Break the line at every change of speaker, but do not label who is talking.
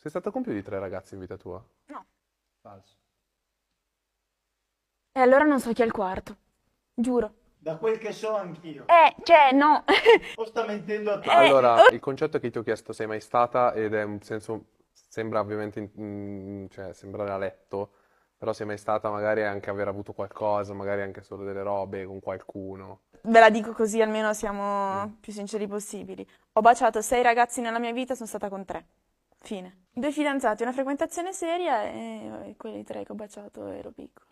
Sei stata con più di tre ragazzi in vita tua? No. Falso.
E allora non so chi è il quarto. Giuro.
Da quel che so anch'io.
Eh, cioè, no. o sta mentendo a te. Eh. Allora,
il concetto è che ti ho chiesto sei mai stata ed è un senso... Sembra ovviamente... Mm, cioè, sembrare a letto. Però sei mai stata magari anche aver avuto qualcosa, magari anche solo delle robe con qualcuno.
Ve la dico così almeno siamo mm. più sinceri possibili. Ho baciato sei ragazzi nella mia vita, sono stata con tre. Fine. Due fidanzati, una frequentazione seria e, quelli tre che ho baciato ero piccolo.